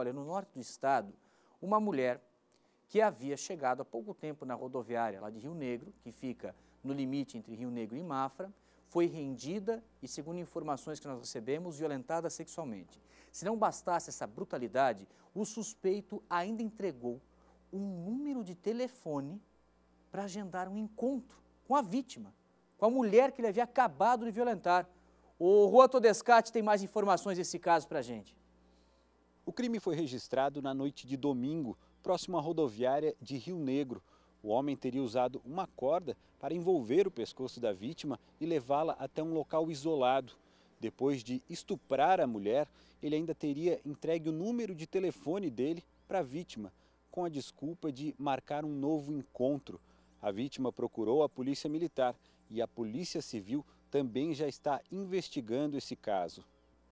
olha, no norte do estado, uma mulher que havia chegado há pouco tempo na rodoviária lá de Rio Negro, que fica no limite entre Rio Negro e Mafra, foi rendida e, segundo informações que nós recebemos, violentada sexualmente. Se não bastasse essa brutalidade, o suspeito ainda entregou um número de telefone para agendar um encontro com a vítima, com a mulher que ele havia acabado de violentar. O Rua Todescate tem mais informações desse caso para a gente. O crime foi registrado na noite de domingo, próximo à rodoviária de Rio Negro. O homem teria usado uma corda para envolver o pescoço da vítima e levá-la até um local isolado. Depois de estuprar a mulher, ele ainda teria entregue o número de telefone dele para a vítima, com a desculpa de marcar um novo encontro. A vítima procurou a Polícia Militar e a Polícia Civil também já está investigando esse caso.